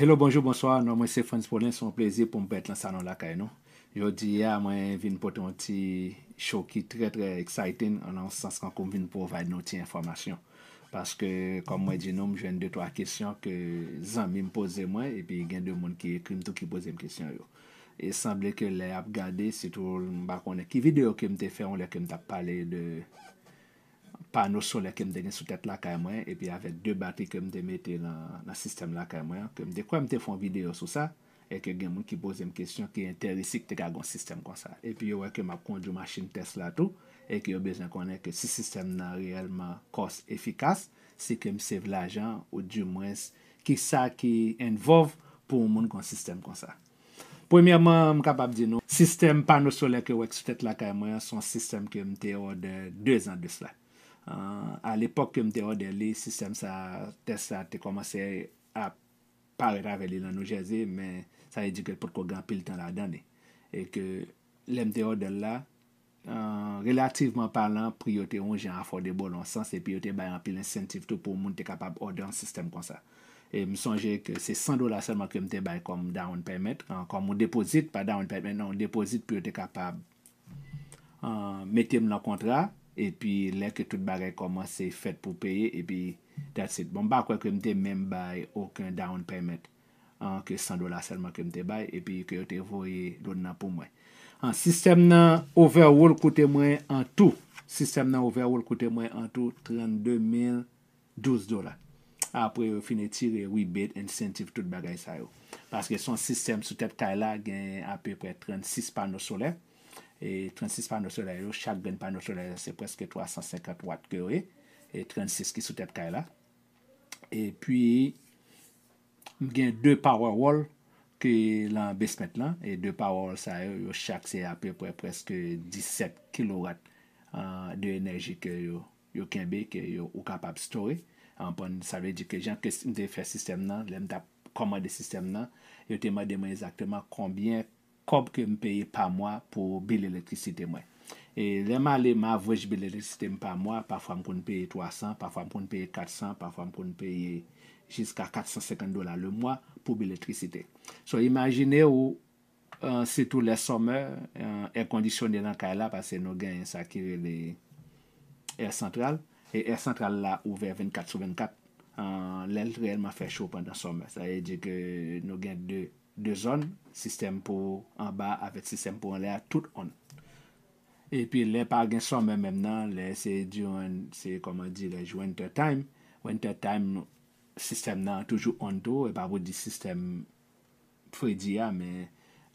Hello, bonjou, bonsoi, nou mwen se Frans Paulin, sou mwen plezi pou mwen pet lan salon lakay nou. Yo di ya mwen vin poten ou ti show ki tre tre exciting anan sens kon kon vin pou vay nou ti informasyon. Paske kon mwen di nou mwen jwen 2-3 kisyon ke zan mwen pose mwen e pi gen 2 moun ki ekrim tou ki pose mwen kisyon yo. E sanble ke le ap gade se tou mwen bako ne ki video ke mwen te fe, mwen le ke mwen te pale de... Pano sole kem de gen sou tèt la kèy mwen, e pi avek 2 batri kem de mette la sistem la kèy mwen, kem de kwa mte fon video sou sa, e ke gen moun ki pose m kesyon ki enterisik te ka goun sistem kon sa. E pi yo wè kem ap kondjou machine test la tou, e ki yo bezen konen ke si sistem nan reyelman kos efikas, se kem se vlajan ou di mwens ki sa ki envov pou moun kon sistem kon sa. Premiyaman m kapap di nou, sistem pano sole ke wèk sou tèt la kèy mwen, son sistem kem te ou de 2 an de slè. Euh, a l'epok ke mte odel li, sistem sa test sa te komanse a pare rave li lan nou jaze, men sa e di ke pot kogan pil tan la dane. E ke l'emte odel la, euh, relativeman parlant, priyote yon jen a fode bol, an san se priyote bayan pil insentiv tou pou moun te kapab ode an sistem kon sa. E m sonje ke se 100 do la selman ke mte bayan kom down permit, kom moun depozit, pa down permit, moun non, depozit piyo te kapab euh, metem nan kontra, E pi lè ke tout bagay komanse fèt pou peye. E pi that's it. Bon ba kwen kwen mte mèm bay ouken down payment. An ke 100 dola selman kwen mte bay. E pi kwen yo te voye loun nan pou mwen. An sistem nan overworld koute mwen an tou. Sistem nan overworld koute mwen an tou 32,012 dola. Apre finitire 8 bit incentive tout bagay sa yo. Paske son sistem sou tep tay la gen api pre 36 pano solek. E 36 panosola yo, chak gen panosola yo, se preske 350 watt kere. E 36 ki souteb kaya la. E pi, gen 2 powerwall ke lan besmet lan. E 2 powerwall sa yo, yo chak se aprepre preske 17 kilowatt euh, de enerji ke yo kenbe, ke yo ou kapab store. Anpon, sa ve di ke jan kes mte fè sistem nan, lè mta komade sistem nan, yo te mwa deman esak teman konbyen kwa, kob ke m paye pa mwa pou bil elektrisite mwen. E lèman lèman avwèj bil elektrisite mwa pa mwa, pa fwa m kon paye 300, pa fwa m kon paye 400, pa fwa m kon paye jiska 450 dolar lè mwa pou bil elektrisite. So imagine ou, euh, se tou lè sommer, euh, e kondisyon den an kaj la, pase nou gen yon sakire lè e sentral, e e sentral la ouve 24 sou 24, lèl reyman fè chou pandan sommer. Sa e di ke nou gen dè de zon, sistem pou an ba apet sistem pou an la tout an epi le par gen son men men nan, le se diyon se komon di le ju winter time winter time, sistem nan toujou an to, e pa wou di sistem frediya, men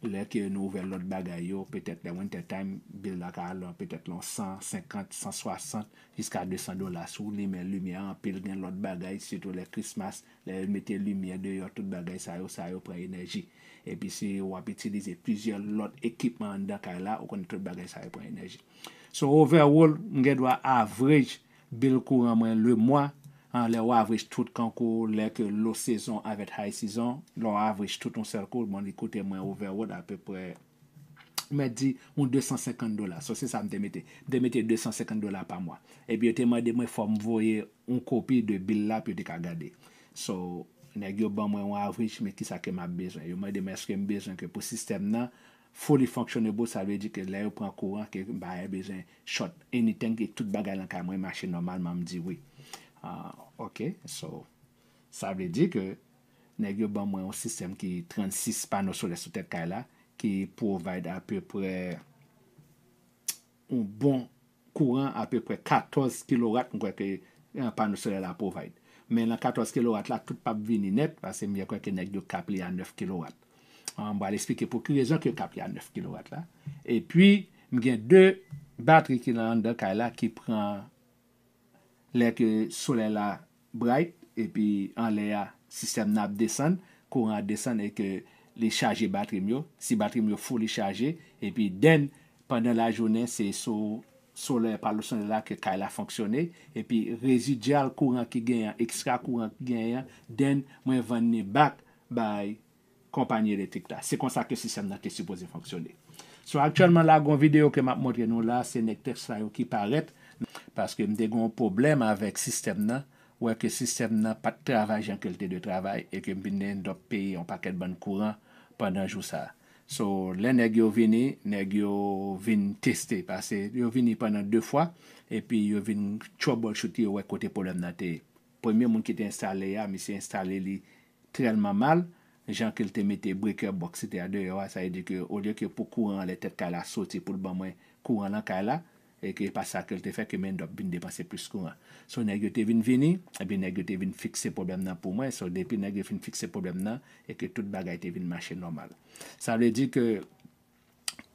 Lè kè yon nou vè lòt bagay yo, pètè lè winter time, bil lakal lò, pètè lò, 100, 50, 160, jiska 200 dola sou. Li men lumiè, an pil gen lòt bagay, sitou lè Christmas, lè metè lumiè de yò, tout bagay sa yo, sa yo pre enerji. Epi si wap itilize pizye lòt ekipman lakal la, ou koni tout bagay sa yo pre enerji. So, overall, nge dwa avrej bil kou ramwen lè mwa. Hein, Le ou average tout kankou lek lo sezon avet high sezon. Lo average tout an serkou. Bon, ikote mwen overwood près, Mwen di, mwen 250 dola. So se sa m demete. Demete 250 dola pa mwa. E pi yo te mwen de mwen fòm voye un kopi de bil la pi yo te ka gade. So, neg yo ban mwen average me ki sa ke m'a ap bezwen. Yo mwen de mwen eske m bezwen ke pou sistem nan fully functionable, ça veut dire que l'air prend courant, que bah, besoin short, anything, et toute bagarre dans la machine normalement, me dit oui. Ha, ah, ok, so, sa vle di ke negyo ban mwen yon sistem ki 36 panosole sote kaila, ki provide aprepre, ou bon kouran aprepre 14 kilowatt mwen kweke yon panosole la provide. Men la 14 kilowatt la, tout pa bvini net, vase mwen yon kweke negyo kapli an 9 kilowatt. An, mwen wale explike pou kirezon ki yo kapli an 9 kilowatt la. E pi, mwen gen 2 batri ki nan an de kaila ki pran... Lèk sou lè la brayt, epi an lè ya sistem nap desen, kouran desen ek li chaje batremyo, si batremyo fwou li chaje, epi den, pandan la jounen, se sou lè paloson lè la ke kaila fwonsyone, epi rezidyal kouran ki genyan, ekstra kouran ki genyan, den mwen vane bak bay kompanyi elektrik ta. Se konsa ke sistem nap te supose fwonsyone. So, aktyonman la goun videyo ke map mwotre nou la, se nek test rayon ki paret, Paske mte goun poublem avek sistem nan Ouè ke sistem nan pat travaj jan ke lte de travaj E ke mbine ndop pe yon paket ban kouran Panan jou sa So, le neg yo vini Neg yo vini testi Paske yo vini panan 2 fwa E pi yo vini chobol choti ouè kote poulem nan te Premier moun ki te installe ya Mi se installe li trelman mal Jan ke lte mete breaker box ite a de Ouè sa yi e di ke Ouye ki pou kouran le tet ka la soti Poul ban mwen kouran lan ka la et que pas ça qu'elle te fait que même d'obtenir dépenser plus courant son les te vient venir et eh bien nègre te fixer problème là pour moi son depuis nègre vient fixer problème là et que toute bagaille te vient marcher normal ça veut dire que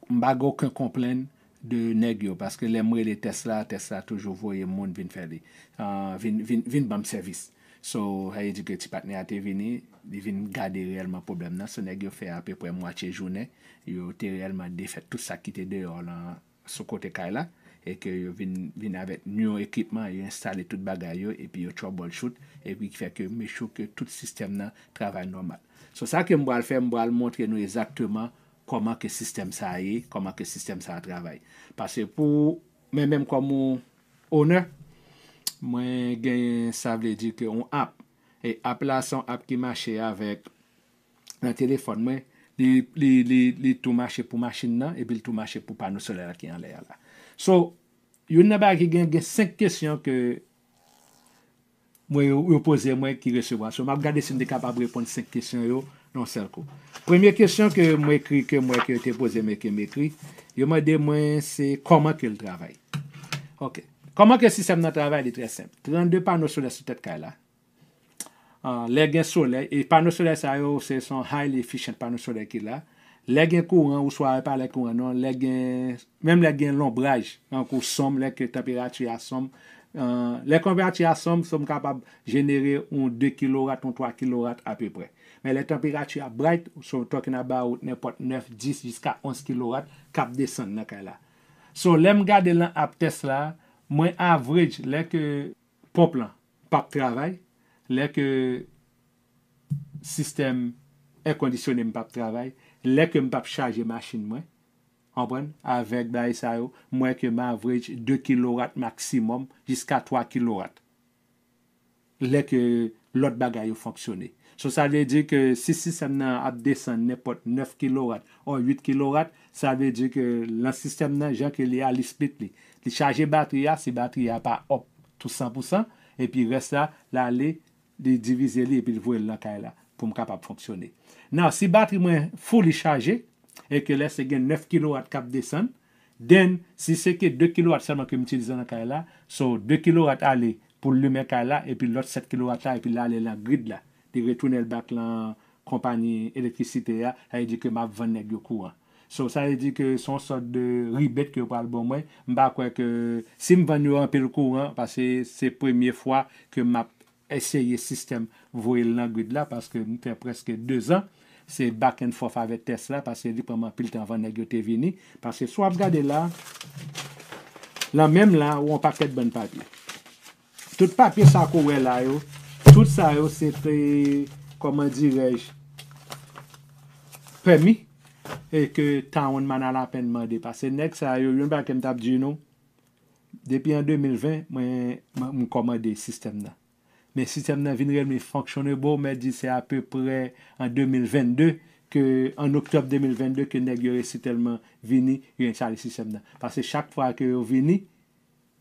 bago aucun complaint de nègre parce que l'aimer les Tesla Tesla toujours voyer monde viennent faire des uh, vient vient bam service So, ha yi di ke ti patne a ils vini, garder réellement problème là, son nan. fait à peu près apè pou e yo te tout ça qui était dehors, là, ce côté-là. e ke yo vin avet nyon ekipman, yo installe tout bagay yo, epi yo troubleshoot, epi ki fek yo mechou ke tout sistem nan travay normal. So sa ke mboal fe, mboal montre nou ezaktouman koman ke sistem sa a ye, koman ke sistem sa a travay. Pase pou, men menm kwa moun owner, mwen gen sa vle di ke yon app, e app la son app ki mache avet nan telefon mwen, li tou mache pou maschin nan, epi li tou mache pou panou soler la ki an le ala. So, il y a 5 questions que mwen yo, yo pose mwen ki resewa. So, regarder si mwen de répondre repon 5 questions. yo non sel ko. première question que mwen ekri, ke mwen ki te pose mwen ke mwen de mwen se koman ke Ok. 32 panneaux solaires sur la. Uh, Les gen solaires sont pano solaires highly efficient Lè gen kouran ou sware pa lè kouran nou, lè gen, mèm lè gen lombraj, an kou som, lè ke temperatü a som. Lè ke temperatü a som, som kapab jenere un 2 kilorat, un 3 kilorat api pre. Mè lè temperatü a breit, sou tok nan ba ou ne pot 9, 10, jiska 11 kilorat, kap desen nan ka la. Sou lèm gade lan ap tes la, mwen avrej lè ke pop lan, pap travay, lè ke sistem air e kondisyonem pap travay, Lè ke m pap chaje ma chine mwen, anpwen, avèk bayi sa yo, mwen ke m avrej 2 kilorat maksimum jiska 3 kilorat. Lè ke lot bagay yo fonksyonè. So sa vè di ke si sistem nan ap desen nepot 9 kilorat ou 8 kilorat, sa vè di ke lan sistem nan, jan ke li alisbit li. Li chaje batri ya, si batri ya pa hop tout 100%, epi res la, la li, li divize li epi l vwè l lankay la pou m kapap fonksyonè. Nan, si batri mwen fwou li chaje, eke lè se gen 9 kW kap desan, den, si se ke 2 kW salman ke mtilize nan kaj la, so 2 kW ale pou lume kaj la, e pi lot 7 kW la, e pi lale lan grid la, di retounel bak lan kompany elektrisite ya, haye di ke ma vane gyo kou an. So, sa haye di ke son sort de ribet ke wapal bon mwen, mba kwe ke, si m vane gyo an pel kou an, pa se se premye fwa ke m ap eseye sistem vwe lan grid la, paske m fè preske 2 an, Se baken fof avet Tesla, pase ripa man pil tan van negyo te vini, pase swap gade la, la menm la, ou an paket bon papye. Tout papye sa kowe la yo, tout sa yo se pre, koman direj, premi, e ke tan woun man alapen mande, pase nek sa yo, loun baken tab di nou, depi an 2020, mwen mou komande sistem nan. Mais système nan vin relme bon Mais men c'est à peu près en 2022, ke an oktob 2022 ke neg yo resi telman vini, yo système sistem Parce que chaque fois ke yo vini,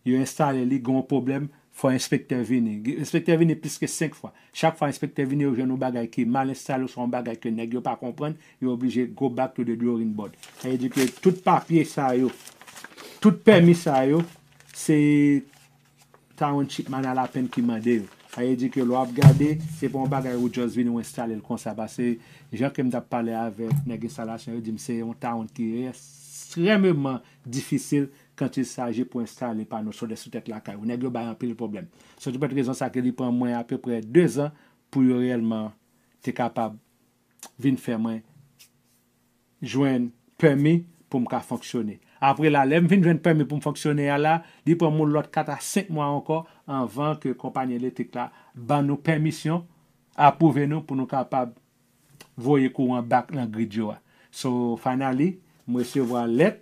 yo installe li problèmes problem fwa inspektor vini. Inspektor vini piske 5 fois. Chak fois inspektor vini yo jen nou bagay ki mal installe ou son bagay ke neg yo pa kompren, yo oblije go back to the drawing board. Et di ke tout papier sa yo, tout permis sa yo, se à la peine qui mande yo. Il veut dire que l'on a c'est pour un bagage où Joss vient nous installer le concert. Parce que les gens qui parlé avec les installations, ils disent que c'est un town qui est extrêmement difficile quand il s'agit pour installer les panneaux sur des sous tête la caille. Vous un peu de problème. surtout pour cette raison que ça prend moins à peu près deux ans pour réellement être capable de venir faire un permis pour me faire fonctionner. Après la lèvre, je de permis pour me fonctionner là. Il prend mon lot 4 à 5 mois encore avant que la compagnie électrique ait une permission pour nous être capables de voir le courant de la grille. finalement, nous recevons lettre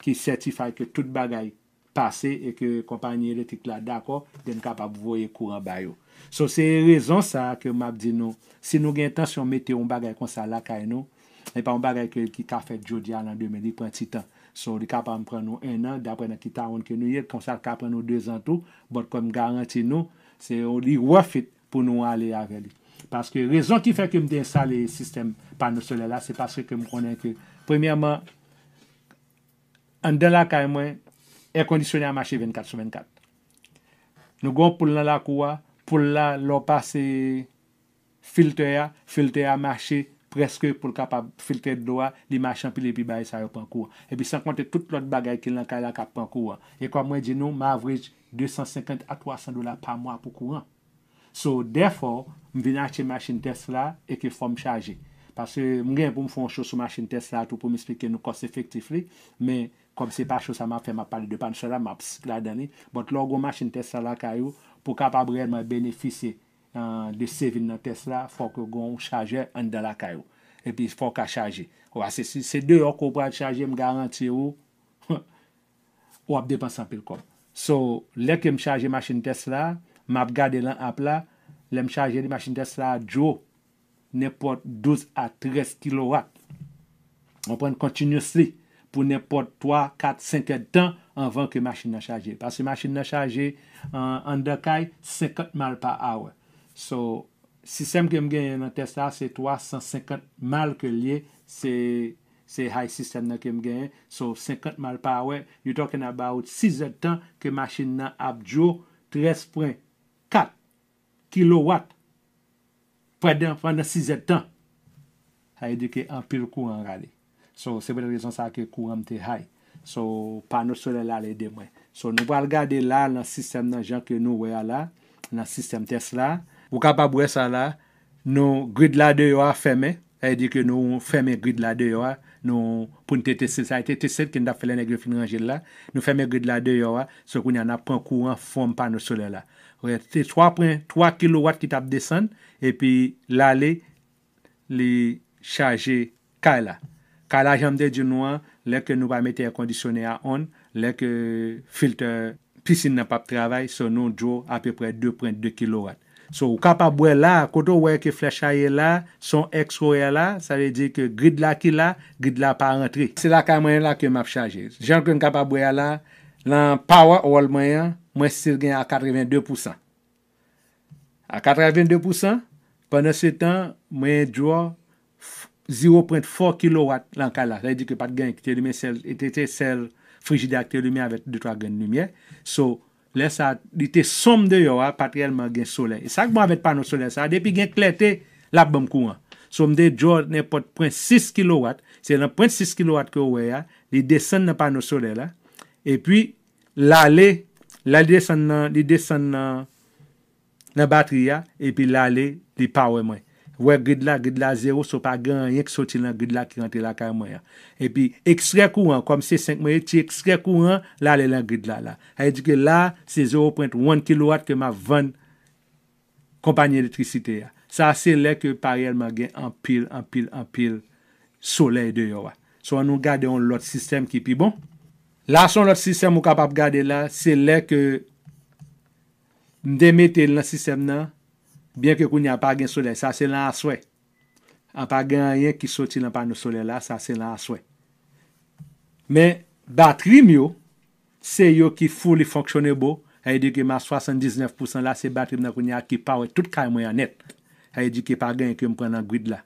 qui certifie que tout le est passé et que la compagnie électrique est d'accord pour nous de voir le courant de la c'est la raison que je dit que si nous avons l'intention de mettre un peu comme ça, ce n'est pas un bagage qui a fait le jour de un semaine. So li kapam pren nou 1 an, dapre nan ki taon ke nou ye, konsa ka pren nou 2 an tou, bot kom garanti nou, se li wafit pou nou ale ave li. Paske rezon ki fe ke que den sa le sistem panou sole la, se paske ke m konen ke, premiyaman, an den la kay mwen, e kondisyonè a mache 24 sou 24. Nou gon pou lan la kouwa, pou lan lopase filtre ya, filtre ya mache presque pour le capable filtrer de doigt les marchands puis les pibes ça y prend cours et puis sans compter toutes l'autre bagaille qu'il en cas là qui prend cours et comme moi dis nous m'average 250 à 300 dollars par mois pour courant so therefore je viens acheter machine Tesla et que faut me charger parce que moi pour me faire une chose sur machine Tesla tout pour m'expliquer nos coûts effectivement mais comme c'est pas chose ça m'a fait m'a parler de panne cela m'a la donné but l'autre machine Tesla là pour capable réellement bénéficier de sevil nan Tesla, il faut yo goun chaje an de la kayo. Et puis il a chaje. Ou a C'est se de yo kou pral chaje m garanti ou ap depansan pil kom. So, lek yo m chaje ma tes la, m ap gade lan ap la, le m chaje di Tesla 12 à 13 kW On pren pour pou nepot 3, 4, 5 etan anvan ke machine nan chaje. Pase que nan chaje an, an dekay 50 mal pa awe. So, sistem kem genye nan Tesla, se 350 mal ke liye, se hay sistem nan kem genye. So, 50 mal pa we, you're talking about 6 etan ke machin nan apjou, 13.4 kilowat, predan fan nan 6 etan, hay dike ampil kou an gade. So, sebele rezon sa ke kou an te hay. So, pa nou solen la le demwe. So, nou pa lgade la nan sistem nan jan ke nou we a la, nan sistem Tesla, Ou ka pa bouye sa la, nou grid la deyo a feme, e di ke nou feme grid la deyo a, nou poun tete set, a tete set ki nou da fele negre fin rangil la, nou feme grid la deyo a, se kon yon ap pren kouan fom pa nou solen la. Ou e te 3.3 kilowatt ki tap desen, e pi la le li chaje ka la. Ka la jamde di nou an, lek ke nou pa mete a kondisyone a on, lek filter pisin nan pa p travay, se nou djou api pre 2.2 kilowatt. So kapabwe la, koto weye ke flechaye la, son eksoye la, sa ve di ke grid la ki la, grid la pa rentri. Se la ka mwen la ke map chaje. Jankon kapabwe la, lan power wall mwen, mwen sir gen a 82%. A 82%, pwende se tan mwen djwa 0.4 kilowatt lan ka la. Sa ve di ke pat gen ki te lume, ete te sel frigida ki te lume avet 2-3 gen lume. So... lè sa li te som de yo a pati ça gen soley. E sak bon avet panon soley sa, depi gen klete, la bom kouan. Som de jor ne pot 0.6 kW, se nan 0.6 kW ke wè ya, li desen nan panon soley la, e pi la le, la li desen nan, li desen nan, nan batri ya, e pi la le, li pa mwen. Ouè grid la, grid la 0, so pa gen yon yon ki soti lan grid la ki rente la ka yon mwen ya. E pi, ekstrait kouan, kom se 5 mwen, ti ekstrait kouan, la le lan grid la la. Hay di ke la, se 0.1 kW ke ma 20 kompanyi elektrisite ya. Sa se lè ke parel ma gen anpil, anpil, anpil, soley de yon wa. So an nou gade yon lot sistem ki pi bon. La son lot sistem mou kapap gade la, se lè ke mdeme te lan sistem nan, Bien ke kounye apage soule, sa se lan aswe. Apage an yen ki soti lan panou soule la, sa se lan aswe. Men, batrim yo, se yo ki ful li fonksyone bo, ay di ki ma 79% la se batrim nan kounye a ki power tout kay mwen anet. Ay di ki apage enke mwen pren nan grid la.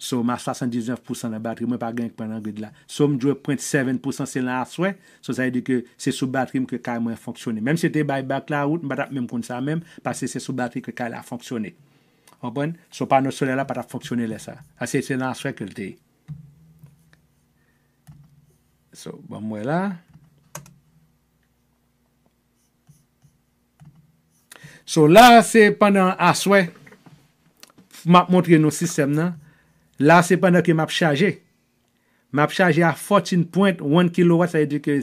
Som a 79% la bateri. Mwen pa genk pwè nan gèd la. Som jwè 0.7% se lan aswè. So sa yè di kè se sou bateri mwen kè kèl mwen fonksyonè. Mèm se te bay bak la out, mwen pa tap mèm kon sa mèm. Pase se sou bateri kè kèl a fonksyonè. Fonpwen? So pa nou solè la pat ap fonksyonè le sa. Ase se lan aswè kèl te. So, bon mwen la. So la se panan aswè. Fou map mwotre nou sistem nan. Là, pendant que je suis chargé. Je suis chargé à 14.1 kW ça veut dire que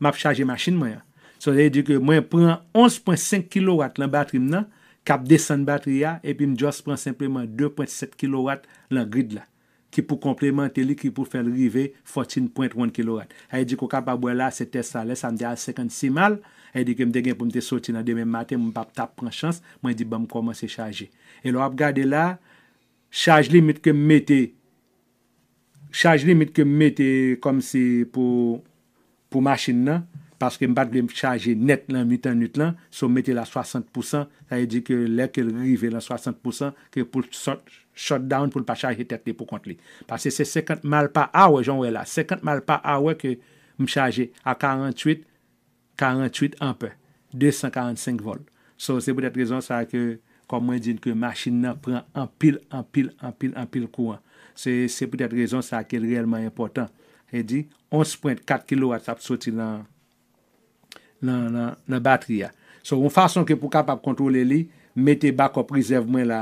map chargé machine machine ça veut dire que que je prends 11.5 kW dans la batterie je descends la batterie et puis je prends simplement 2.7 kW le grid Qui pour pour komplemente qui ki pou fèl rive 14.1 kW. Ay di que capable la, se ça sa ça ça mde al 56 mal, ay di ke mde gen pou mte soti nan demen maten, mwen pap tap pran chans, mwen di ba m komanse chaje. E là chaje li mit ke mette, chaje li mit ke mette kom si pou, pou machin nan, paske mbat li mchaje net lan, mitan nit lan, sou mette la 60%, haye di ke lè ke rive la 60%, ke pou shot down, pou npa chaje tek li pou kont li. Paske se 50 malpa awe, joun wè la, 50 malpa awe ke mchaje a 48, 48 ampere, 245 volt. Sou se pou det rezon sa ke, kon mwen din ke machin nan pren anpil, anpil, anpil, anpil kouan. Se, se pwede rezon sa akil reyelman impotant. He di, 11.4 kW sa ap soti nan, nan, nan, nan, nan bateri ya. So, mwen fason ke pou kap ap kontrole li, mette bakop rizev mwen la,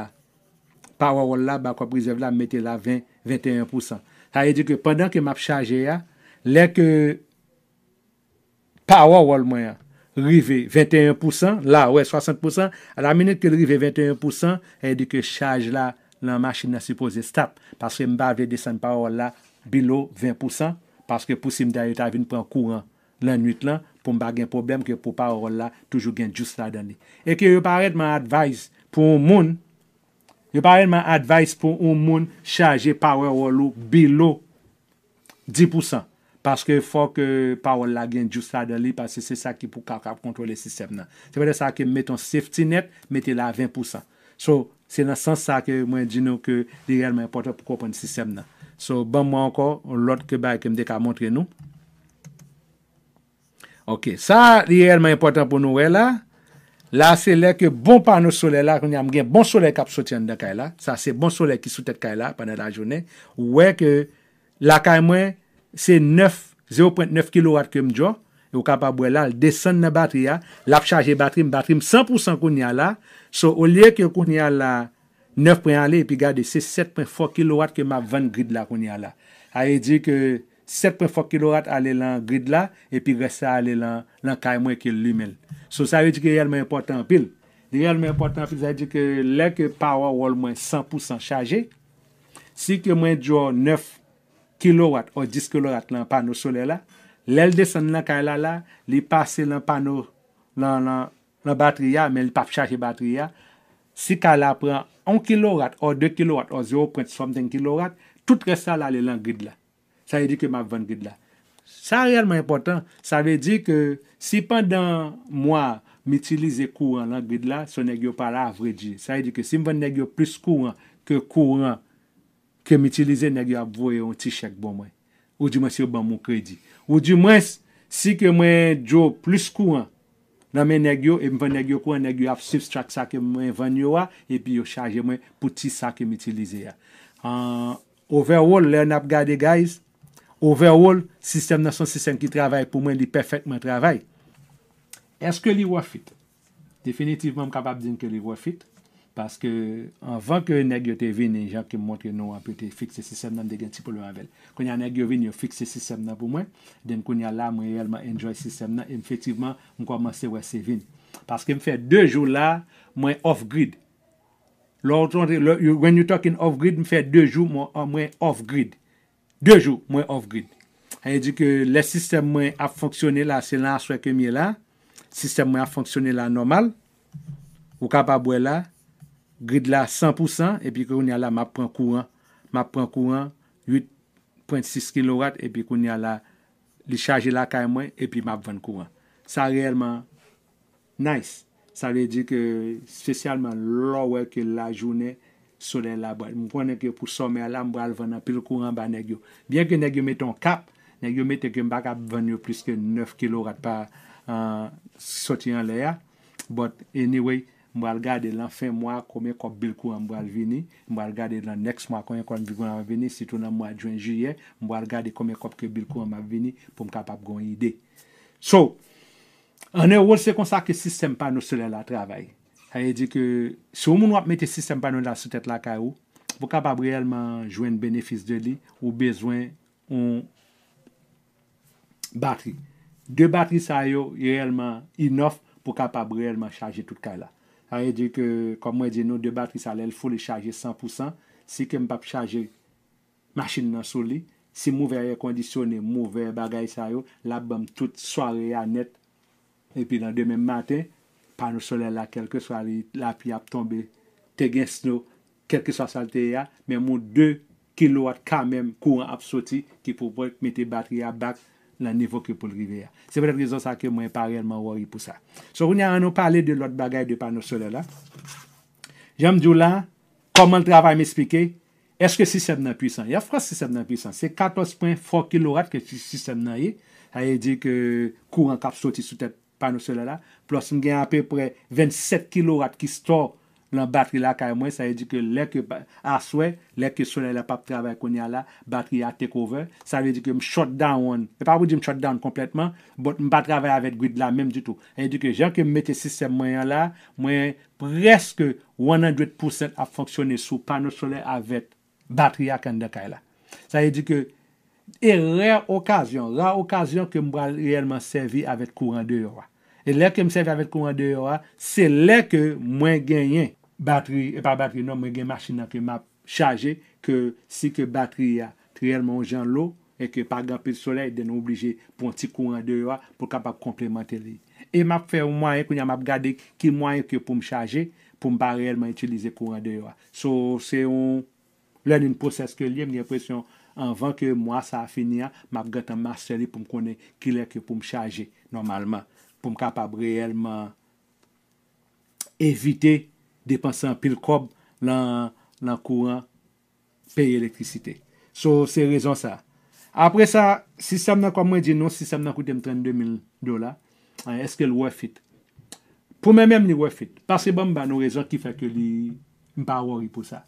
power wall la, bakop rizev la, mette la 20, 21%. Ha, he di ke, pandan ke map chaje ya, leke, power wall mwen ya, rive 21%, là ouais 60%, à la minute ke rive 21%, e di que là la lan machin nan suppose stop, paske pas vle descendre par là, bilo 20%, que pour si mda yo ta la pran kouran lan nwit lan, pou mba gen problem ke pou parol la toujou gen je la dan li. E ke yo monde, advice pou moun, yo paretman pour un monde chaje par là, bilo 10%. Paske fò ke pa ou la gen djou sa de li, paske se sa ki pou kap kap kontrole sistem nan. Se pwede sa ke meton safety net, meti la 20%. So, se nan san sa ke mwen di nou ke li relman importan pou koupan sistem nan. So, ban mwen anko, lòt ke bay ke mdek a montre nou. Ok, sa li relman importan pou nou we la. La se le ke bon panou sole la, konye am gen bon sole kap sotyen de kay la. Sa se bon sole ki sotet kay la panen la jounen. Ou we ke la kay mwen se 9, 0.9 kW ke m djo, yo kapabwe la, desen nan batri ya, la pou chaje batri, batri m 100% koun ya la, so, ou liye ke koun ya la 9.1 li, epi gade, se 7.4 kW ke ma 20 grid la koun ya la. Aye di ke 7.4 kW ale lan grid la, epi resa ale lan kaj mwen ke lumen. So, saye di ke yel mè important pil. Yel mè important pil, saye di ke lè ke power wall mwen 100% chaje, si ke mwen djo 9.1, kilowatt ou 10 kilowatt nan panneau solaire la, l'elle descend nan dans la la, li pase nan pano nan, nan, la batterie, mais men li pap la si kay la prend 1 kilowatt ou 2 kilowatt ou 0.7 kilowatt, tout reste la li lan grid la. Sa dire que ke map van grid la. Sa rèlman important, Ça veut dire que si pandan le courant kouran lan grid Ce n'est negyo pas la vie ça veut dire que si je negyo plus courant que courant ke m itilize negyo ap vwe yon ti chek bon mwen. Ou di mwen si yo ban moun kredi. Ou di mwen si ke mwen jo plus kouan, nan men negyo, e mwen negyo kouan, negyo ap substrak sa ke mwen vanyo a, epi yo chaje mwen puti sa ke m itilize a. Overhaul, learn up gade guys. Overhaul, sistem nan son sistem ki travay, pou mwen li perfectman travay. Eske li wafit? Definitivman m kapap din ke li wafit. Paske anvan ke yon neg yote vin, en jan ke mwote nou anpe te fikse sistem nan de gen ti pou lo anvel. Konya neg yon vin, yon fikse sistem nan pou mwen, den konya la mwen yelman enjoy sistem nan, enfektiveman mwen komanse wese vin. Paske mwen fè dèjou la, mwen off-grid. Lò, when you talking off-grid, mwen fè dèjou mwen off-grid. Dèjou mwen off-grid. Anye di ke lè sistem mwen ap fonksyone la, se lan a swè ke mwen la, sistem mwen ap fonksyone la normal, ou kap ap wè la, grid la 100%, et epi y a la map courant courant map le courant 8.6 kW, epi y a la li chaje la kay mwen, epi map courant kouran. Sa réellement nice. Sa veut di ke spesyalman lò wè ke la jounè sole la bwa. Mwen konen ke pou somè la mbral van apil kouran ba negyo. Bien ke met ton kap, cap meten ke mbak ap van yo plus que 9 kW par uh, soti an le But anyway, mwa rgade lan fin mwa kome kop bil kou an mwa rvini, mwa rgade lan neks mwa konyen kon bil kou an mwa rvini, sitou nan mwa djwen jye, mwa rgade kome kop ke bil kou an mwa rvini pou m kapap gwen ide. So, an e wol se konsa ke sistem pa nou se lè la travay. Haye di ke, se ou moun wap meti sistem pa nou la sotet la ka ou, pou kapap reyelman jwen benefis de li ou bezwen ou batri. De batri sa yo, yon reyelman inof pou kapap reyelman chaje tout ka la. Aye di ke, kom mwen di nou, de batri sa lè, l fo li chaje 100%, si ke m pap chaje machin nan soli, si mouve aye kondisyone, mouve aye bagay sa yo, la bèm tout soare ya net. E pi nan demen maten, panou solè la kelke soare, la pi ap tombe, te gen snow, kelke so salte ya, men moun 2 kW kamèm kouan ap soti ki pou pou mette batri ya bak. la niveau que pour rivière, C'est vrai que ça que moi pareillement suis pour ça. So pour ça. a on a parlé de l'autre bagaille de panneau solaire là. J'aime dire comment le travail m'expliquer est-ce que le système est puissant? Il y a France de système C'est 14.4 kW que le système là est. A dire que courant cap sortir sous tête panneau solaire là plus on a à peu près 27 kW qui stocke la batterie là ça veut dire que à souhait, l'air que soleil la pas travail la batterie a take over ça veut dire que je me shut down je ne pas vous dire que je me shut down complètement mais je pas travailler avec le grid là même du tout c'est-à-dire que j'ai un ces moyens là moyen presque 100% à fonctionner sous panneau soleil avec batterie à canne là ça veut dire que c'est rare occasion, rare occasion que je réellement servir avec courant de l'eau et l'air que me avec courant de l'eau c'est l'air que je gagne batterie, et pas batterie non mais les machine que m'a chargée que si la batterie a réellement besoin l'eau et que par exemple le soleil est obligé pour un petit courant de l'eau pour capable complémenter et je faire au moins que j'ai gardé qu'il y pour me charger pour ne pas réellement utiliser le courant de l'eau donc c'est un l'un d'un processus que j'ai, l'impression avant que moi ça a fini j'ai garder un marcel pour me connait qui est là pour me charger normalement pour pouvoir réellement éviter dépenser pile cob dans le courant payer l'électricité. So, c'est raison ça. Après ça, si ça m'a comme moi dit non, si ça coûté 32 000 dollars, hein, est-ce que le worth Pour moi même, le worth Parce que bon, ben, nous raison qui fait que je ne pas worry pour ça.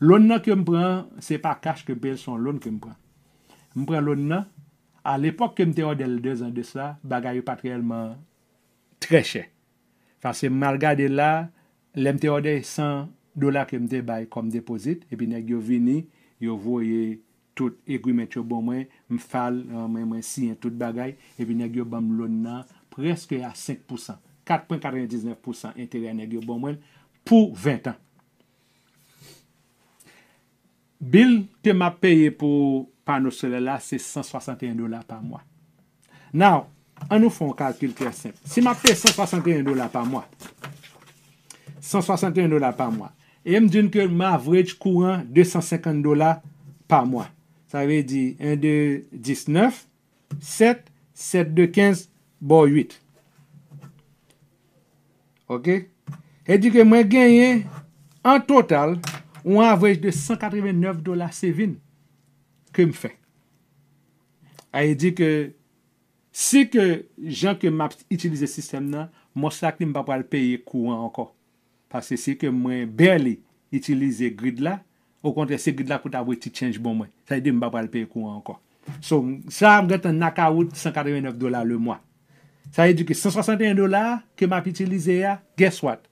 L'on que je prends, ce n'est pas cash que paye sont loan que je prends. Je prends à l'époque que je suis deux ans de ça, bagaille pas réellement très cher. Parce que malgré là, Le mte ode 100 dola ke mte bay kom depozit, epi negyo vini, yo voye tout egwimet yo bomwen, mfal, euh, mwen mwen siyen tout bagay, epi negyo bam lon nan preske a 5%. 4.99% ente gen negyo bomwen pou 20 an. Bil ke ma peye pou panosole la, se 161 dola pa mwa. Now, anou fon kalkil ke semp, se ma peye 161 dola pa mwa, 161 dollars par mois. Et me dit que ma average courant, 250 dollars par mois. Ça veut dire 1, 2, 19, 7, 7, 2, 15, bon 8. Ok? Et dit que moi gagné en total un average de 189 dollars une que me fait. Et ah, dit que si que gens que m'a utilisé système là, mon sac pas le payer courant encore. Pase se ke mwen berli itilize grid la, ou kontre se grid la kout avwe ti tjenj bon mwen. Sa yi di mbapal pe kouan anko. So, sa mwen gete naka wout 189 dolar le mwen. Sa yi di ki 161 dolar ke mwap itilize ya, guess what?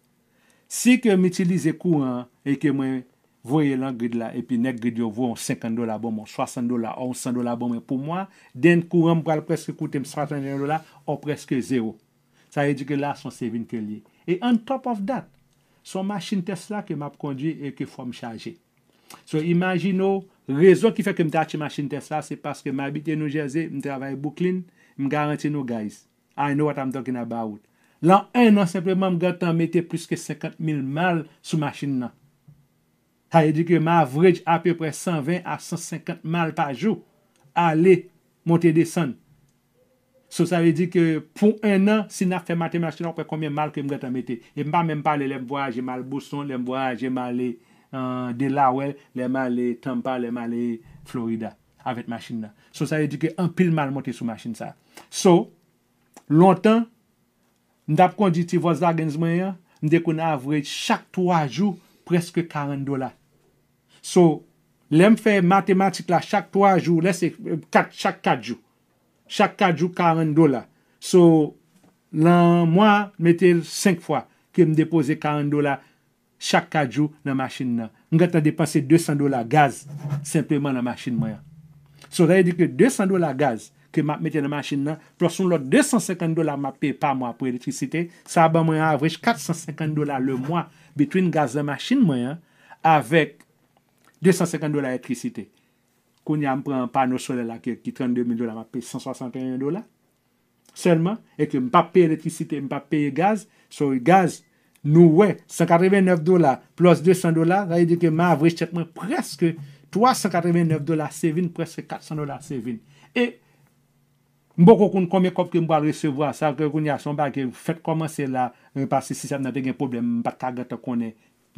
Si ke mwen itilize kouan, e ke mwen voye lan grid la, epi nek grid yo voye 50 dolar bon mwen, 60 dolar, 1100 dolar bon mwen. Pou mwen, den kouan mwapal preske koutem 161 dolar ou preske 0. Sa yi di ki la son sevin ke liye. E on top of that, son machine Tesla que m'a conduit et que faut me charger. So la raison qui fait que m'ta machine Tesla c'est parce que m'habite New Jersey, m'travaille Brooklyn, m'garantis nous guys. I know what I'm talking about. Lan un an simplement m'gantan mette plus que 50 000 sur sous machine Ça veut dire que ma average à peu près 120 à 150 mal par jour. Allez, monter, descendre. So ça veut dire que pour un an, si na fait mathématiques nan, pas combien de mal ke vais mettre. Et même pas même pale les voyaje mal Boston, les voyage de là Delaware, les ale Tampa, Florida. avec machine machine So ça veut dire que un mal monte machine machine. longtemps So, lontan, ndap conduit vos Volkswagen zmayan, mde on 3 40 dollars. So, lem fait mathématiques la chaque 3 jours euh, quatre chaque quatre jours chaque 4 jours 40 dollars. So, dans mois, mettez 5 fois que me déposer 40 dollars chaque 4 jours dans la machine. Je vais 200 dollars gaz simplement dans la machine. So, ça veut dire que 200 dollars gaz que je mets dans la machine, plus l'autre 250 dollars je paye par mois pour l'électricité, ça va moi average 450 dollars le mois between gaz dans la machine avec 250 dollars d'électricité qu'on y m pas nos sole là qui ki 32 000 dollars m'a payé 161 dollars seulement, e que m pas peye l'électricité, m pas peye gaz. sur gaz nous ouais 189 dollars plus 200 ça ça veut que que m avrej chekman presque 389 dollars, c'est vin, presque 400 dollars, c'est vin. et de kon konmye kop ke recevoir, ça sa ke kon yason ba ke commencer là euh, parce que si ça pas problème pas problem, mpa vais est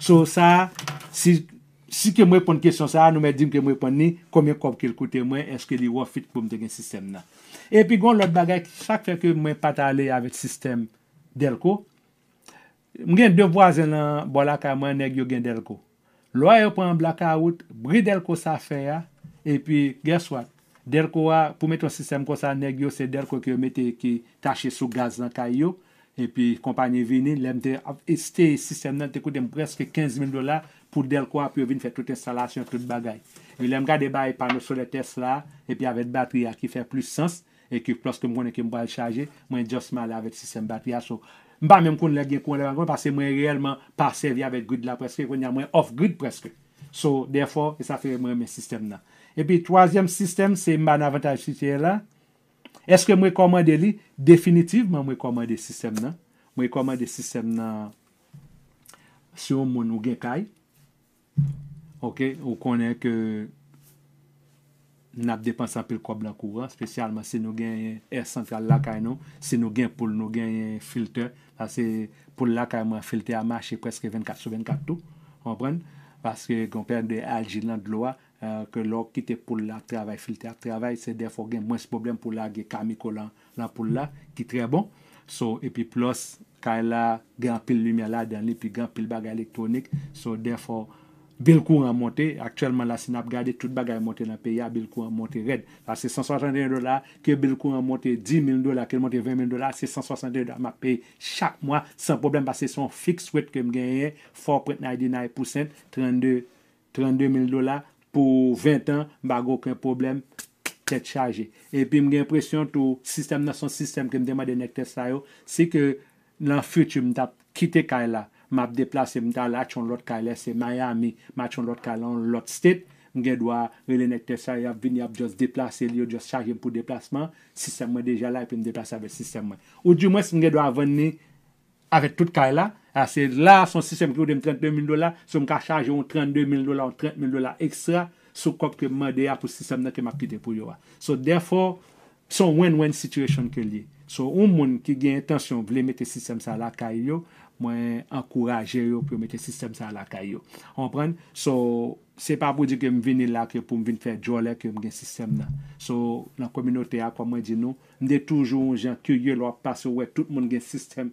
So sa, si ke mwen pon kesyon sa, anou mwen di mwen pon ni, komem kop ke l koute mwen, eske li wafit pou mwen te gen sistem nan. Epi gon, lot bagay, chak fek yo mwen pata ale avet sistem delko, mwen gen dev wazen lan bo la ka mwen neg yo gen delko. Lwa yo pon blaka out, bri delko sa fe ya, epi, geswat, delko wa, pou meton sistem kon sa neg yo, se delko ki yo mete ki tache sou gaz nan kay yo, et puis compagnie vini l'aimte esté système là te coûte presque 15 000 dollars pour quoi puis venir faire toute installation toute bagaille il aime garder bail le solaire Tesla et puis avec batterie qui fait plus sens et que plus que moi ne que moi le charger moi juste mal avec système batterie so ne même qu'on les parce que moi réellement pas servi avec grid là presque qu'on a moins off grid presque so therefore ça fait mon système là et puis troisième système c'est mon avantage là Eske mwen komande li, definitivman mwen komande sistem nan, mwen komande sistem nan siyon mwen nou gen kay, ok, ou konen ke nap depansa apil kwa blan kouran, spesyalman se nou gen esantral lakay nou, se nou gen poul nou gen filte, la se poul lakay mwen filte a machi preske 24 sou 24 tou, kompren, paske konpren de aljilant loua, ke euh, lor kite pou la travay filte a travay se defo gen mwen se problem pou la gen kamiko lan pou la ki tre bon so epi plos kay la gen apil lumya la dan li pi gen apil bag elektronik so defo bil kou an monte aktuelman la sinap gade tout bag ay monte nan pe ya bil kou an monte red la se 161 dolar ke bil kou an monte 10 mil dolar ke monte 20 mil dolar se 161 dolar ma pe chak mwa san problem ba se son fix wet ke m genye 4.99% 32 32 mil dolar Pour 20 ans, je aucun problème, tête chargée. Et puis, j'ai l'impression que le système, son système que je demande nek tes c'est que dans futur lan quitter je vais la, m je vais Miami, l'autre vais je vais la, state, je vais venir rele le tes sa yo, déplacer, juste charger pour déplacement, système yo, déjà là me système avec le système. Ou du moins, si je venir avec tout Ah, a se la son sistem ki ou dem 32.000 dola, se ou m ka chaje ou 32.000 dola ou 30.000 dola ekstra, sou kop ke m made a pou sistem nan ke m akite pou yo a. So defo, son wèn wèn situasyon ke li. So ou moun ki gen etansyon vle mette sistem sa la kay yo, mwen ankouraje yo pou mette sistem sa la kay yo. Ompren, so se pa pou di ke m vini la, ke pou m vini fè jo lè ke m gen sistem nan. So nan kominote a kwa mwen di nou, m de toujou jen ki yo lwa pasyo wè tout moun gen sistem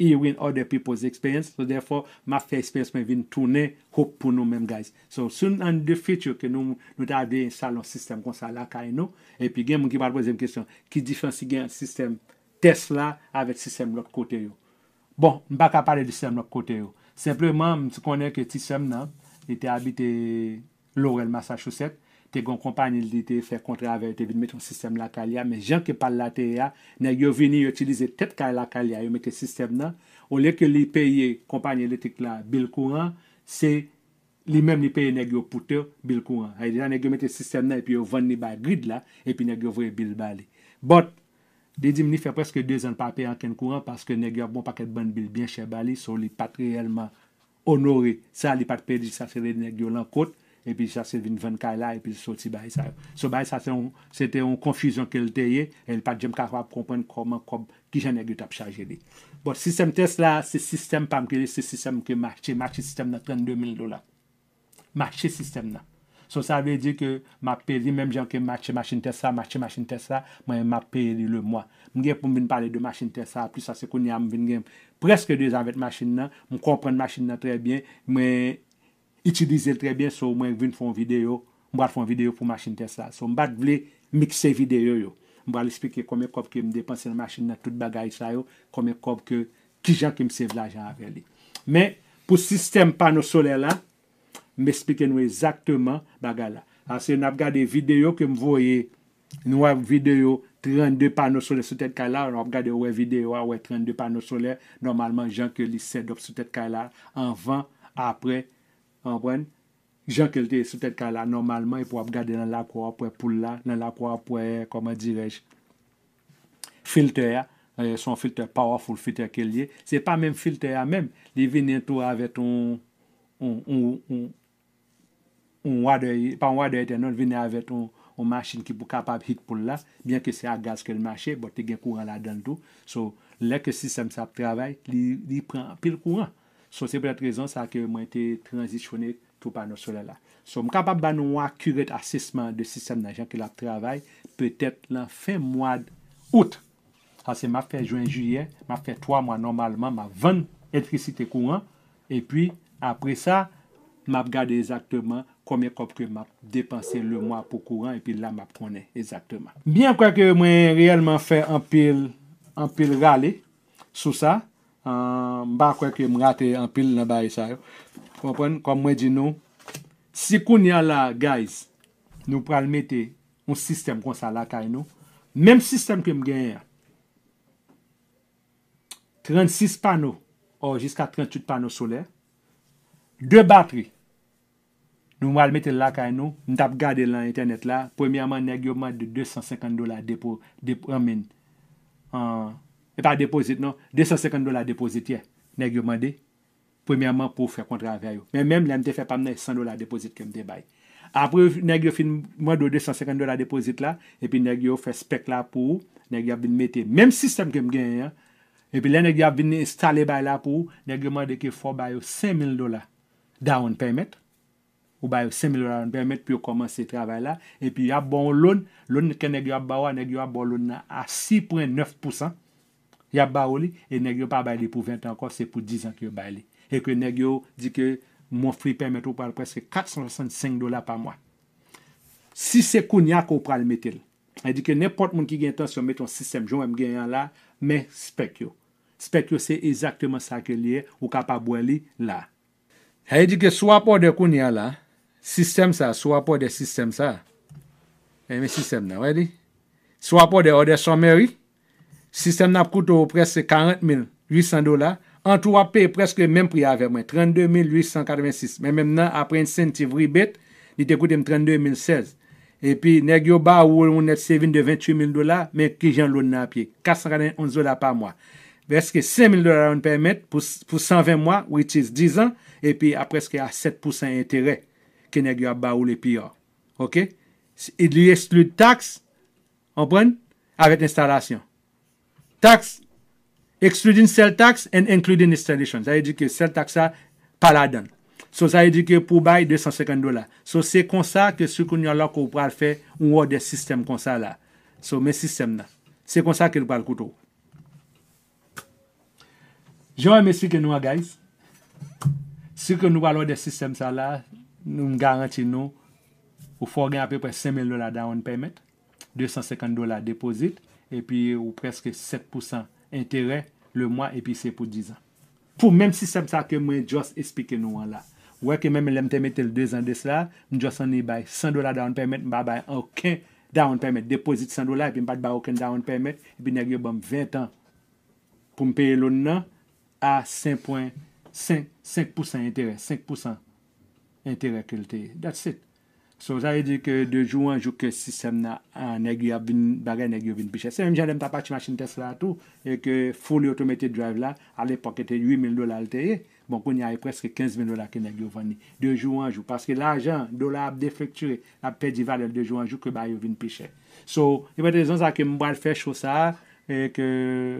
I win other people's experience. So therefore, ma fey experience men vin toune hop pou nou men guys. So sou nan de fit yo ke nou nou ta ade installan sistem kon sa lakay e nou. E pi gen moun ki pat pose m kesyon. Ki difensi gen sistem Tesla avet sistem lak kote yo. Bon, m pa ka pare di sistem lak kote yo. Sempleman m ti konen ke ti sem nan. E te habite Laurel Massachuset. te gon compagnie li te fè avec avè, te vin met yon sistem la ya, men jan ke pal la te ya, nan yo vini yo utilize tet ka la ya, yo met système sistem nan, ou le ke li peye kompany elektrik la bil kouran, se li mèm li peye neg yo poute bil courant Hay di nan neg yo met système sistem nan, epi yo vanni ba grid la, epi neg yo vwe bil bali. Bot, de di mni fè preske 2 an pa peye courant parce paske neg yo bon paket ban bil bien chè bali, so li pat reyelman honoré Sa li pat peye di sa sere neg yo kote, et puis ça c'est une vingt là et puis sorti bay ça ce bay ça c'était en confusion qu'elle était elle pas jamais capable comprendre comment comme qui j'en ai t'a chargé lui bon système test là c'est système pas que c'est système que marché marché système là 32 000 dollars marché système là ça veut dire que m'a payé même gens que marché machine test ça machine tesla ça moi m'a payé le mois Je pour venir parler de machine tesla ça plus ça c'est qu'on y a presque deux ans avec machine là m'comprendre machine là très bien mais itilize l trebyen sou mwen vin foun videyo, mwa foun videyo pou machin te sa. So mbat vle mikse videyo yo. Mwa li spike komek kop ke m depanse nan machin nan tout bagay sa yo, komek kop ke ki jan ke msev la jan avre li. Men, pou sistem pano sole la, mespike nou e zakteman bagay la. Asi, nou ap gade videyo ke m voye, nou ap videyo 32 pano sole sou tete kay la, nou ap gade ou e videyo a ou e 32 pano sole, normalman jan ke li sedop sou tete kay la an van apre videyo. Anpwen? Jan gens qui sou tet ka la, normalman, pou ap gade nan la kwa pou e là, dans nan la comment dirais-je... koman direj, filter ya, hein, euh, son filter powerful filter ke liye. Se pa menm filter ya hein, menm, li vini tou avet un, un, un, un pas pa un wade non, vini avet un, un machin ki pou kapap hit pou la, bien que c'est à gaz ke l mache, bote gen kouran la den tou. So, leke sistem sa ap travay, li, li pren pil courant. Sou se pou la trezon, sa akere mwen te transisyonik tou pa nou solen la. Sou m kapap ban nou mwen akuret asesman de sistem nan jenke la travay, pwetet lan fe mwad out. Sa se mwen fe jwen juyen, mwen fe 3 mwen normalman, mwen 20 elektrisite kouran, e pi apre sa, mwen ap gade exakteman kome kopke mwen ap depanse le mwen pou kouran, e pi la mwen ap kone exakteman. Bien kwa ke mwen reyelman fe anpil rale sou sa, Mba kwe ke m rate an pil nan ba isa yo Kompon, kom mwen di nou Si koun yal la, guys Nou pral mette Un sistem kon sa lakay nou Mem sistem ke m genye 36 pano Ou jiska 38 pano sole 2 bateri Nou mwal mette lakay nou N tap gade lan internet la Premiyaman neg yo mwen de 250 dola Depo amin An par pas non 250 dollars depozit ye, Nèg yo mande, pour faire fè contrat avec yo. mais même lèm te fait pas 100 dollars déposit que te après Après, neg yo fin 250 dollars là la, puis puis yo fait spec la pou, pour yo bin mette, même système système gen hein. et puis puis, neg yo bin installe bay la pou, Nèg yo mande ki fò bay yo 5.000 dollars down payment, ou ba yo 5.000 dollars an permet pi yo travail travail la, puis puis ap bon loan. Loan ke nèg yo ap bawa, nèg yo bon loan à 6.9%, Ya ba ou li, e negyo pa bay li pou 20 an kon, se pou 10 an ki yo bay li. E ke negyo di ke moun friper metou pal preske 465 dola pa mwa. Si se koun ya kou pral metil, e di ke nepot moun ki gen tan si yo meton sistem, joun wèm gen yan la, me spek yo. Spek yo se exakteman sa ke liye ou kapabwa li la. He di ke swa pou de koun ya la, sistem sa, swa pou de sistem sa, e mi sistem nan, wè di? Swa pou de eh, ode oh, sommeri, Sistem nan ap koute ou prese 40.800 dola, an tou ap pe prese ke men pri ave mwen, 32.886, men men nan apren sen ti vri bet, ni te koute m 32.016. E pi neg yo ba ou ou net sevin de 28.000 dola, men ki jan loun nan apie, 411 dola pa mwen. Ve eske 5.000 dola ou ne pere met, pou 120 mwen ou itise 10 an, e pi apre seke a 7% entere, ki neg yo ap ba ou le pi or. Ok? I li esklu tax, an pren, avet instalasyon. tax, excluding cell tax and including installation. Zaye di ki, cell tax a, pala dan. So, zaye di ki, pou bay, 250 dolar. So, se konsa, ke sou koun yon lò kou pral fe, ou wò de sistem konsa la. So, men sistem nan. Se konsa, ke lò pral koutou. Jou an men si ke nou a, guys. Si ke nou wò lò de sistem sa la, nou m garanti nou, ou fò gen apèpè semen lò la da woun pèmet, 250 dolar deposit, epi ou preske 7% interè, le mwa, epi se pou 10 an. Pou mèm si sep sa ke mwen jos espike nou an la. Ouè ke mèm lèm teme tel 2 an des la, mwen jos an li bay 100 dola down permit, mba bay anken down permit, depozit 100 dola, epi mpad bay anken down permit, epi nègye bom 20 an pou mpeye loun nan, a 5.5, 5% interè, 5% interè kèlte. That's it. So, zaye di ke dejou anjou ke sistem na bagay negyo vin pichè. Se mjen jen dem tapati machine Tesla atou, e ke founi automated drive la, al epok ete 8000 dola al teye, bon kon yaye preske 15000 dola ke negyo vani, dejou anjou. Paske la ajan, dola ap deflekture, ap pedi valel dejou anjou ke bagay vin pichè. So, yon bete rezon zake mwen fè chou sa a, E ke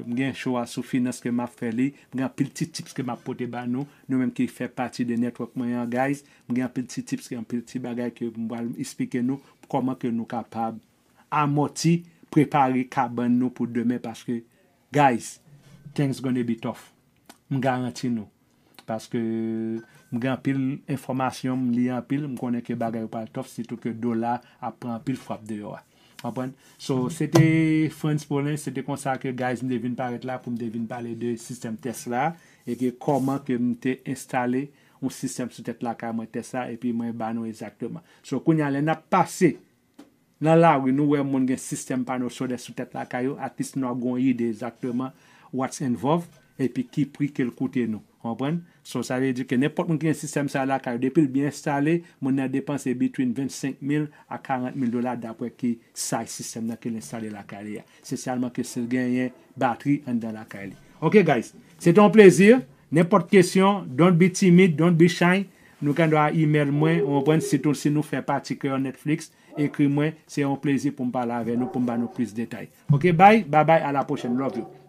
mwen gen chowa sou finans ke ma feli, mwen gen pil ti tips ke ma pote ba nou, nou menm ki fè pati de netwak mwen yan guys, mwen gen pil ti tips, mwen gen pil ti bagay ke mwen explike nou, pou koman ke nou kapab. A moti, prepare kaban nou pou deme, paske guys, things gonna be tough, mwen garanti nou, paske mwen gen pil informasyon, mwen liyan pil, mwen konen ke bagay wapal tough, sito ke dola apren pil fwap deyo wap. Anpon? So, sete Frans Polen, sete konsa ke guys m devine paret la pou me devine pale de sistem Tesla e ke koman ke m te installe un sistem sou tet la ka mwen Tesla e pi mwen banou exactement. So, koun yale na pase nan la wè nou wè moun gen sistem panou sou de sou tet la ka yo atis nou a yi de exactement what's involved et puis qui prie qu'elle coûte nous. Comprenez? Donc, ça veut dire que n'importe quel système ça la car depuis bien installé, on a dépensé between 25 000 à 40 000 dollars d'après qui système là a installé la carrière. C'est seulement que c'est gagné batterie dans la carrière. Ok, guys, c'est un plaisir. N'importe question, don't be timid, don't be shy. Nous quand nous a email moi, on si si nous fait partie que Netflix, écris moi, c'est un plaisir pour me parler avec nous pour me donner plus de détails. Ok, bye, bye bye, à la prochaine, love you.